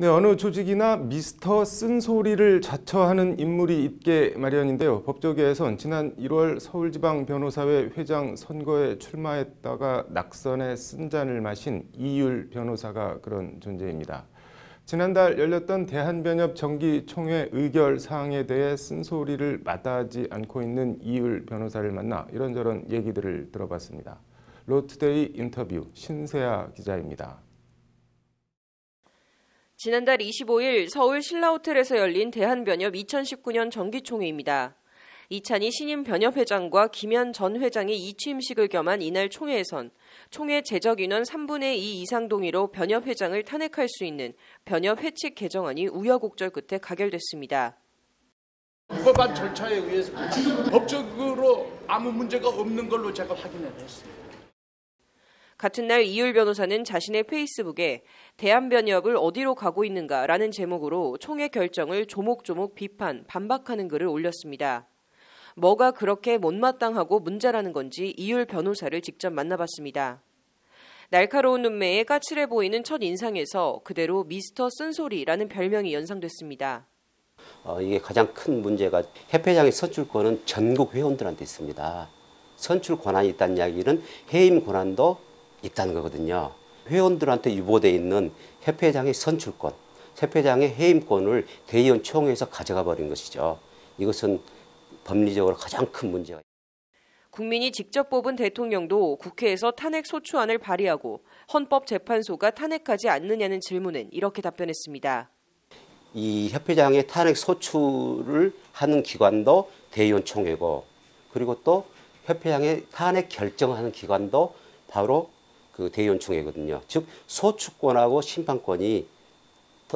네, 어느 조직이나 미스터 쓴소리를 자처하는 인물이 있게 마련인데요. 법조계에선 지난 1월 서울지방변호사회 회장 선거에 출마했다가 낙선에 쓴잔을 마신 이율 변호사가 그런 존재입니다. 지난달 열렸던 대한변협 정기총회 의결 사항에 대해 쓴소리를 마다하지 않고 있는 이율 변호사를 만나 이런저런 얘기들을 들어봤습니다. 로트데이 인터뷰 신세아 기자입니다. 지난달 25일 서울 신라호텔에서 열린 대한변협 2019년 정기총회입니다. 이찬희 신임 변협회장과 김현 전 회장의 이취임식을 겸한 이날 총회에선 총회 제적인원 3분의 2 이상 동의로 변협회장을 탄핵할 수 있는 변협회칙 개정안이 우여곡절 끝에 가결됐습니다. 법안 절차에 의해서 법적으로 아무 문제가 없는 걸로 제가 확인을 했습니다. 같은 날 이율 변호사는 자신의 페이스북에 대한변협을 어디로 가고 있는가라는 제목으로 총회 결정을 조목조목 비판, 반박하는 글을 올렸습니다. 뭐가 그렇게 못마땅하고 문제라는 건지 이율 변호사를 직접 만나봤습니다. 날카로운 눈매에 까칠해 보이는 첫 인상에서 그대로 미스터 쓴소리라는 별명이 연상됐습니다. 어, 이게 가장 큰 문제가 협회장의 선출권은 전국 회원들한테 있습니다. 선출 권한이 있다는 이야기는 해임 권한도 있다는 거거든요. 회원들한테 유보돼 있는 협회장의 선출권, 협회장의 해임권을 대의원 총회에서 가져가 버린 것이죠. 이것은 법리적으로 가장 큰 문제가 국민이 직접 뽑은 대통령도 국회에서 탄핵 소추안을 발의하고 헌법재판소가 탄핵하지 않느냐는 질문은 이렇게 답변했습니다. 이 협회장의 탄핵 소추를 하는 기관도 대의원 총회고 그리고 또 협회장의 탄핵 결정하는 기관도 바로 그 대의원총회거든요. 즉 소추권하고 심판권이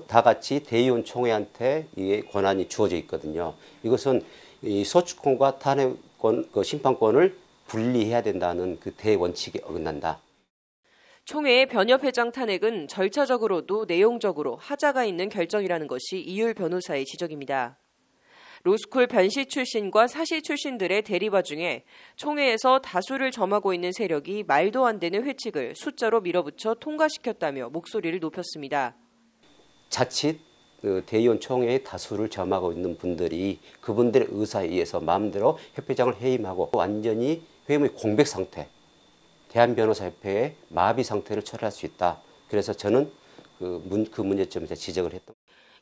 다 같이 대의원총회한테 이 권한이 주어져 있거든요. 이것은 이 소추권과 탄핵권, 그 심판권을 분리해야 된다는 그 대원칙에 어긋난다. 총회의 변협 회장 탄핵은 절차적으로도 내용적으로 하자가 있는 결정이라는 것이 이율 변호사의 지적입니다. 로스쿨 변시 출신과 사시 출신들의 대립와 중에 총회에서 다수를 점하고 있는 세력이 말도 안 되는 회칙을 숫자로 밀어붙여 통과시켰다며 목소리를 높였습니다. 자칫 그 대의원 총회의 다수를 점하고 있는 분들이 그분들의 의사에 의해서 마음대로 협회장을 해임하고 완전히 회의 공백 상태, 대한변호사협회의 마비 상태를 처리할 수 있다. 그래서 저는 그, 문, 그 문제점에서 지적을 했던.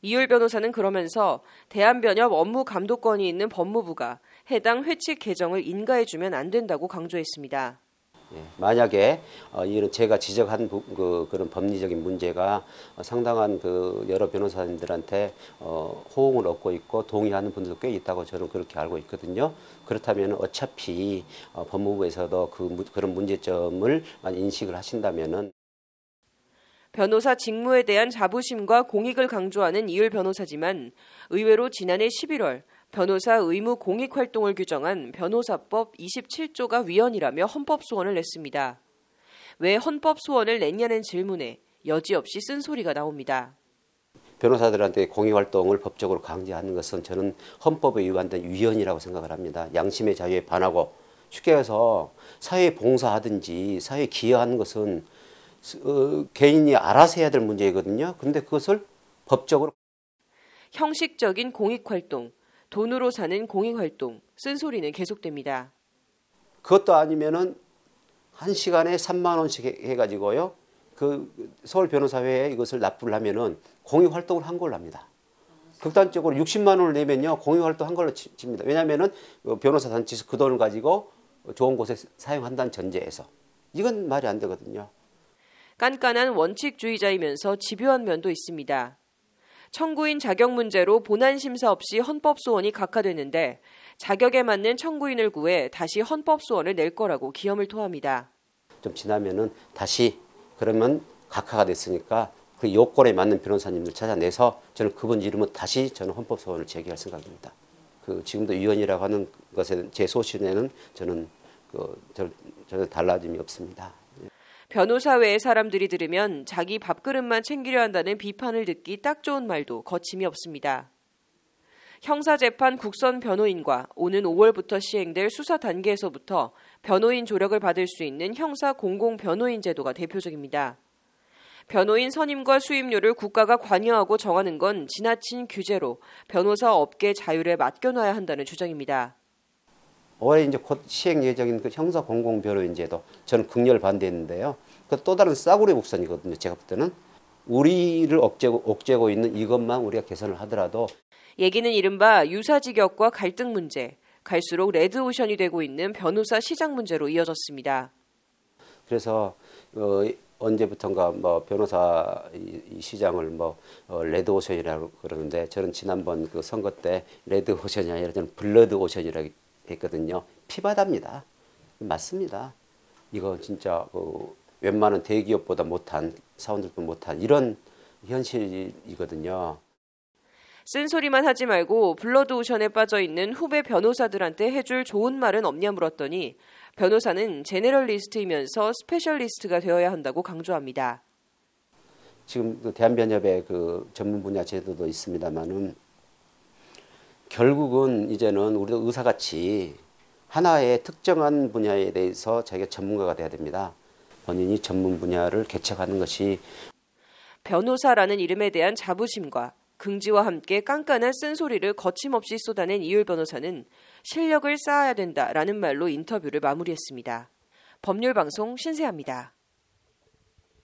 이율 변호사는 그러면서 대한변협 업무 감독권이 있는 법무부가 해당 회칙 개정을 인가해주면 안 된다고 강조했습니다. 예, 만약에 어, 이런 제가 지적한 그, 런 법리적인 문제가 상당한 그 여러 변호사님들한테 어, 호응을 얻고 있고 동의하는 분들도 꽤 있다고 저는 그렇게 알고 있거든요. 그렇다면 어차피 어, 법무부에서도 그, 그런 문제점을 인식을 하신다면은 변호사 직무에 대한 자부심과 공익을 강조하는 이율 변호사지만 의외로 지난해 11월 변호사 의무 공익 활동을 규정한 변호사법 27조가 위헌이라며 헌법 소원을 냈습니다. 왜 헌법 소원을 냈냐는 질문에 여지없이 쓴소리가 나옵니다. 변호사들한테 공익활동을 법적으로 강제하는 것은 저는 헌법에 위반된 위헌이라고 생각을 합니다. 양심의 자유에 반하고 쉽게 해서 사회 봉사하든지 사회 기여하는 것은 어, 개인이 알아서 해야 될 문제이거든요. 그런데 그것을 법적으로 형식적인 공익활동, 돈으로 사는 공익활동, 쓴소리는 계속됩니다. 그것도 아니면은 한 시간에 3만 원씩 해가지고요. 그 서울 변호사회에 이것을 납부를 하면은 공익활동을 한 걸로 합니다. 극단적으로 60만 원을 내면요 공익활동 한 걸로 칩니다. 왜냐면은 어, 변호사 단체에서 그 돈을 가지고 좋은 곳에 사용한다는 전제에서 이건 말이 안 되거든요. 깐깐한 원칙주의자이면서 집요한 면도 있습니다. 청구인 자격 문제로 본안 심사 없이 헌법 소원이 각하됐는데 자격에 맞는 청구인을 구해 다시 헌법 소원을 낼 거라고 기염을 토합니다. 좀 지나면은 다시 그러면 각하가 됐으니까 그 요건에 맞는 변호사님들 찾아내서 저는 그분 이름은 다시 저는 헌법 소원을 제기할 생각입니다. 그 지금도 위원이라고 하는 것에 제 소신에는 저는 그 저는 달라짐이 없습니다. 변호사 외의 사람들이 들으면 자기 밥그릇만 챙기려 한다는 비판을 듣기 딱 좋은 말도 거침이 없습니다. 형사재판 국선 변호인과 오는 5월부터 시행될 수사 단계에서부터 변호인 조력을 받을 수 있는 형사 공공 변호인 제도가 대표적입니다. 변호인 선임과 수임료를 국가가 관여하고 정하는 건 지나친 규제로 변호사 업계 자율에 맡겨놔야 한다는 주장입니다. 올해 이제 곧 시행 예정인 그 형사 공공 변호인 제도 저는 극렬 반대했는데요. 그 또 다른 싸구려 목선이거든요 제가 볼 때는 우리를 억제고, 억제고 있는 이것만 우리가 개선을 하더라도 얘기는 이른바 유사직역과 갈등 문제, 갈수록 레드오션이 되고 있는 변호사 시장 문제로 이어졌습니다. 그래서 어, 언제부턴가 뭐 변호사 시장을 뭐 어, 레드오션이라고 그러는데 저는 지난번 그 선거 때 레드오션이 아니라 저는 블러드오션이라고 했거든요. 피바다입니다. 맞습니다. 이거 진짜 그 웬만한 대기업보다 못한 사원들도 못한 이런 현실이거든요. 쓴소리만 하지 말고 블러드오션에 빠져 있는 후배 변호사들한테 해줄 좋은 말은 없냐 물었더니 변호사는 제네럴리스트이면서 스페셜리스트가 되어야 한다고 강조합니다. 지금 그 대한변협의 그 전문 분야 제도도 있습니다만은 결국은 이제는 우리도 의사같이 하나의 특정한 분야에 대해서 자기가 전문가가 돼야 됩니다. 본인이 전문 분야를 개척하는 것이 변호사라는 이름에 대한 자부심과 긍지와 함께 깐깐한 쓴소리를 거침없이 쏟아낸 이율 변호사는 실력을 쌓아야 된다라는 말로 인터뷰를 마무리했습니다. 법률 방송 신세합니다.